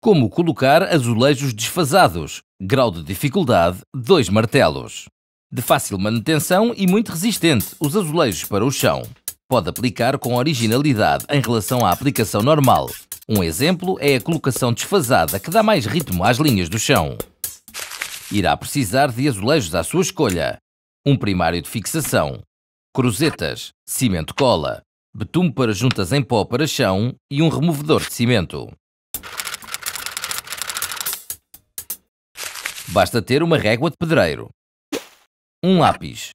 como colocar azulejos desfasados, grau de dificuldade, dois martelos. De fácil manutenção e muito resistente, os azulejos para o chão. Pode aplicar com originalidade em relação à aplicação normal. Um exemplo é a colocação desfasada, que dá mais ritmo às linhas do chão. Irá precisar de azulejos à sua escolha. Um primário de fixação, cruzetas, cimento cola, betume para juntas em pó para chão e um removedor de cimento. Basta ter uma régua de pedreiro, um lápis,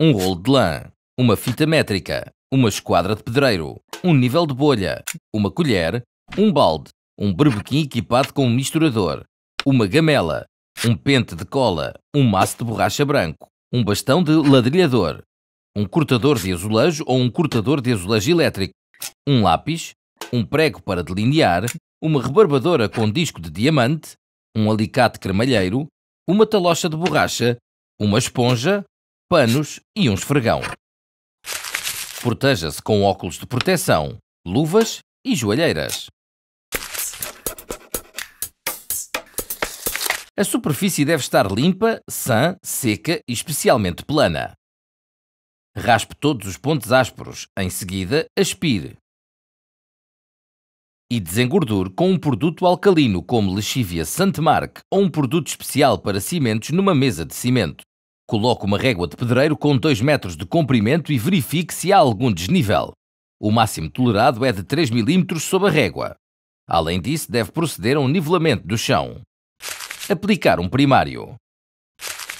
um rolo de lã, uma fita métrica, uma esquadra de pedreiro, um nível de bolha, uma colher, um balde, um berbequim equipado com um misturador, uma gamela, um pente de cola, um maço de borracha branco, um bastão de ladrilhador, um cortador de azulejo ou um cortador de azulejo elétrico, um lápis, um prego para delinear, uma rebarbadora com disco de diamante, um alicate cremalheiro, uma talocha de borracha, uma esponja, panos e um esfregão. Proteja-se com óculos de proteção, luvas e joalheiras. A superfície deve estar limpa, sã, seca e especialmente plana. Raspe todos os pontos ásperos. Em seguida, aspire e desengordure com um produto alcalino como lexívia Santemark ou um produto especial para cimentos numa mesa de cimento. Coloque uma régua de pedreiro com 2 metros de comprimento e verifique se há algum desnível. O máximo tolerado é de 3 milímetros sob a régua. Além disso, deve proceder a um nivelamento do chão. Aplicar um primário.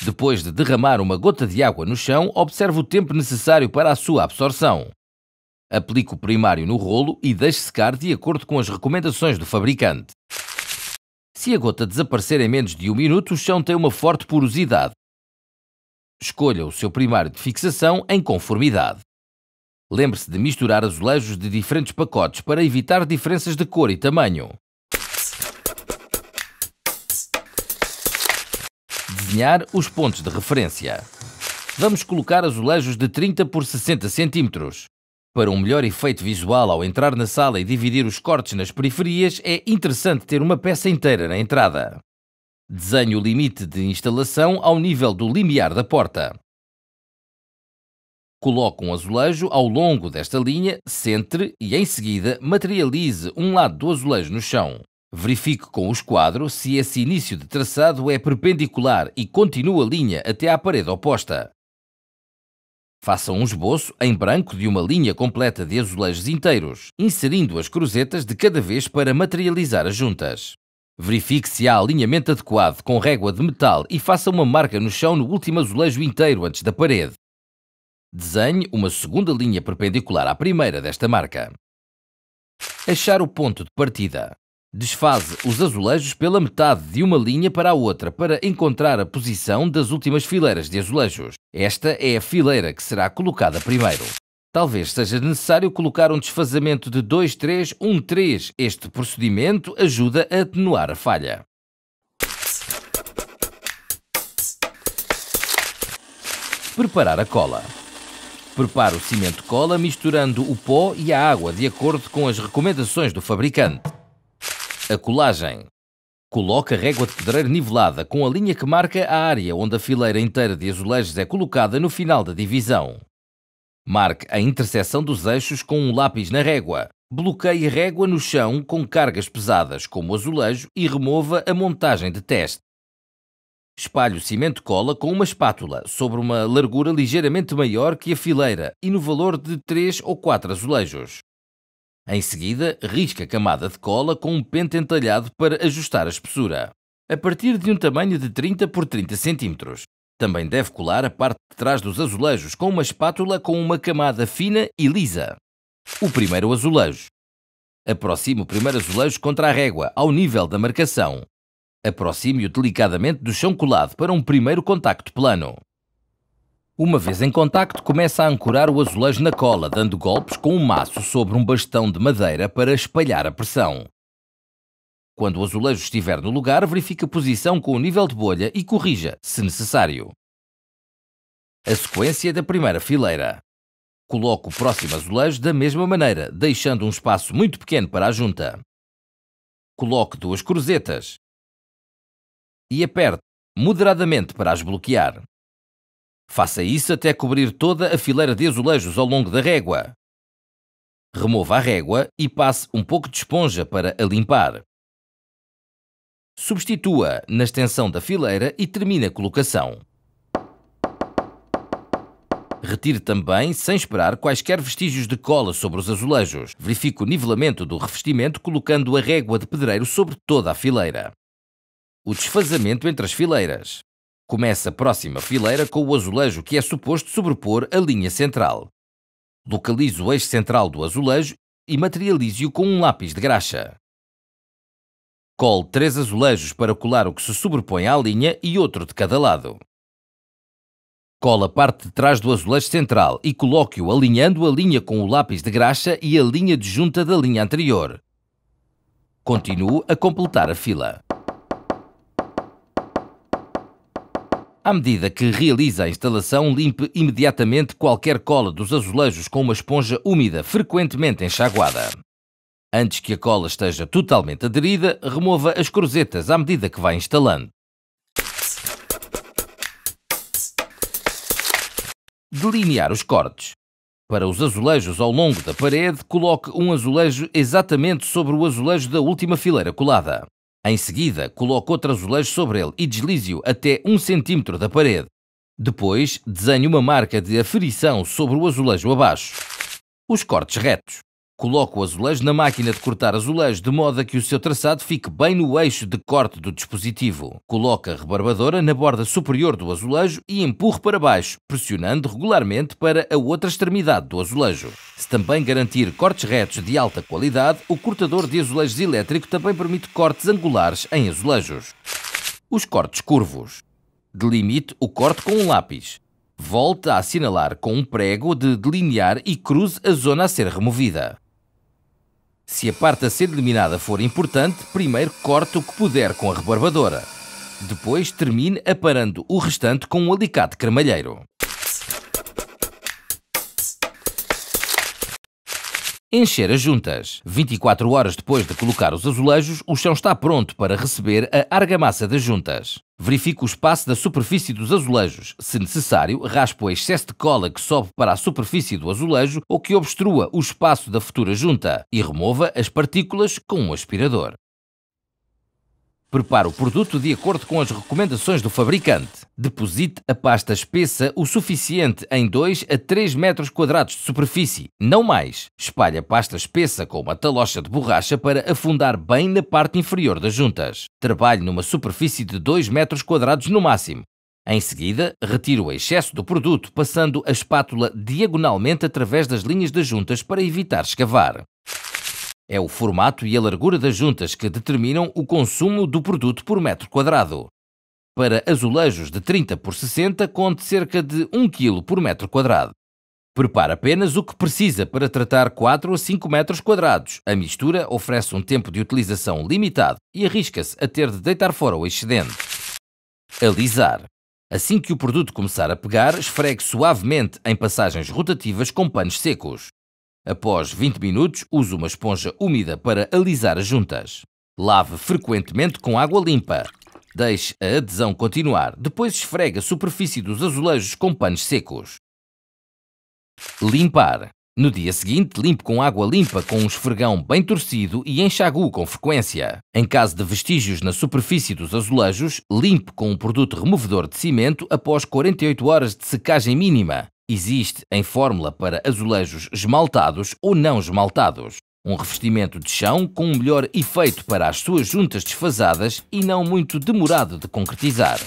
Depois de derramar uma gota de água no chão, observe o tempo necessário para a sua absorção. Aplique o primário no rolo e deixe secar de acordo com as recomendações do fabricante. Se a gota desaparecer em menos de um minuto, o chão tem uma forte porosidade. Escolha o seu primário de fixação em conformidade. Lembre-se de misturar azulejos de diferentes pacotes para evitar diferenças de cor e tamanho. Desenhar os pontos de referência. Vamos colocar azulejos de 30 por 60 cm. Para um melhor efeito visual ao entrar na sala e dividir os cortes nas periferias, é interessante ter uma peça inteira na entrada. Desenhe o limite de instalação ao nível do limiar da porta. Coloque um azulejo ao longo desta linha, centre e, em seguida, materialize um lado do azulejo no chão. Verifique com o esquadro se esse início de traçado é perpendicular e continua a linha até à parede oposta. Faça um esboço em branco de uma linha completa de azulejos inteiros, inserindo as cruzetas de cada vez para materializar as juntas. Verifique se há alinhamento adequado com régua de metal e faça uma marca no chão no último azulejo inteiro antes da parede. Desenhe uma segunda linha perpendicular à primeira desta marca. Achar o ponto de partida. Desfaze os azulejos pela metade de uma linha para a outra para encontrar a posição das últimas fileiras de azulejos. Esta é a fileira que será colocada primeiro. Talvez seja necessário colocar um desfazamento de 2-3-1-3. Este procedimento ajuda a atenuar a falha. Preparar a cola. Prepare o cimento cola misturando o pó e a água de acordo com as recomendações do fabricante. A colagem. Coloque a régua de pedreiro nivelada com a linha que marca a área onde a fileira inteira de azulejos é colocada no final da divisão. Marque a interseção dos eixos com um lápis na régua. Bloqueie a régua no chão com cargas pesadas, como o azulejo, e remova a montagem de teste. Espalhe o cimento cola com uma espátula sobre uma largura ligeiramente maior que a fileira e no valor de 3 ou 4 azulejos. Em seguida, risca a camada de cola com um pente entalhado para ajustar a espessura. A partir de um tamanho de 30 por 30 cm. Também deve colar a parte de trás dos azulejos com uma espátula com uma camada fina e lisa. O primeiro azulejo. Aproxime o primeiro azulejo contra a régua, ao nível da marcação. Aproxime-o delicadamente do chão colado para um primeiro contacto plano. Uma vez em contacto, começa a ancorar o azulejo na cola, dando golpes com um maço sobre um bastão de madeira para espalhar a pressão. Quando o azulejo estiver no lugar, verifique a posição com o nível de bolha e corrija, se necessário. A sequência da primeira fileira. Coloque o próximo azulejo da mesma maneira, deixando um espaço muito pequeno para a junta. Coloque duas cruzetas e aperte moderadamente para as bloquear. Faça isso até cobrir toda a fileira de azulejos ao longo da régua. Remova a régua e passe um pouco de esponja para a limpar. Substitua na extensão da fileira e termine a colocação. Retire também, sem esperar, quaisquer vestígios de cola sobre os azulejos. Verifique o nivelamento do revestimento colocando a régua de pedreiro sobre toda a fileira. O desfazamento entre as fileiras. Começa próxima fileira com o azulejo que é suposto sobrepor a linha central. Localize o eixo central do azulejo e materialize-o com um lápis de graxa. Cole três azulejos para colar o que se sobrepõe à linha e outro de cada lado. Cole a parte de trás do azulejo central e coloque-o alinhando a linha com o lápis de graxa e a linha de junta da linha anterior. Continue a completar a fila. À medida que realiza a instalação, limpe imediatamente qualquer cola dos azulejos com uma esponja úmida, frequentemente enxaguada. Antes que a cola esteja totalmente aderida, remova as cruzetas à medida que vai instalando. Delinear os cortes. Para os azulejos ao longo da parede, coloque um azulejo exatamente sobre o azulejo da última fileira colada. Em seguida, coloco outro azulejo sobre ele e deslize-o até 1 cm da parede. Depois, desenho uma marca de aferição sobre o azulejo abaixo. Os cortes retos. Coloque o azulejo na máquina de cortar azulejo de modo a que o seu traçado fique bem no eixo de corte do dispositivo. Coloca a rebarbadora na borda superior do azulejo e empurre para baixo, pressionando regularmente para a outra extremidade do azulejo. Se também garantir cortes retos de alta qualidade, o cortador de azulejos elétrico também permite cortes angulares em azulejos. Os cortes curvos. Delimite o corte com um lápis. Volte a assinalar com um prego de delinear e cruze a zona a ser removida. Se a parte a ser eliminada for importante, primeiro corte o que puder com a rebarbadora. Depois termine aparando o restante com um alicate cremalheiro. Encher as juntas. 24 horas depois de colocar os azulejos, o chão está pronto para receber a argamassa das juntas. Verifico o espaço da superfície dos azulejos. Se necessário, raspo o excesso de cola que sobe para a superfície do azulejo ou que obstrua o espaço da futura junta e remova as partículas com um aspirador. Prepare o produto de acordo com as recomendações do fabricante. Deposite a pasta espessa o suficiente em 2 a 3 metros quadrados de superfície, não mais. Espalhe a pasta espessa com uma talocha de borracha para afundar bem na parte inferior das juntas. Trabalhe numa superfície de 2 metros quadrados no máximo. Em seguida, retire o excesso do produto passando a espátula diagonalmente através das linhas das juntas para evitar escavar. É o formato e a largura das juntas que determinam o consumo do produto por metro quadrado. Para azulejos de 30 por 60, conte cerca de 1 kg por metro quadrado. Prepare apenas o que precisa para tratar 4 a 5 metros quadrados. A mistura oferece um tempo de utilização limitado e arrisca-se a ter de deitar fora o excedente. Alisar. Assim que o produto começar a pegar, esfregue suavemente em passagens rotativas com panos secos. Após 20 minutos, use uma esponja úmida para alisar as juntas. Lave frequentemente com água limpa. Deixe a adesão continuar, depois esfregue a superfície dos azulejos com panos secos. Limpar. No dia seguinte, limpe com água limpa com um esfregão bem torcido e enxague-o com frequência. Em caso de vestígios na superfície dos azulejos, limpe com um produto removedor de cimento após 48 horas de secagem mínima existe em fórmula para azulejos esmaltados ou não esmaltados. Um revestimento de chão com um melhor efeito para as suas juntas desfasadas e não muito demorado de concretizar.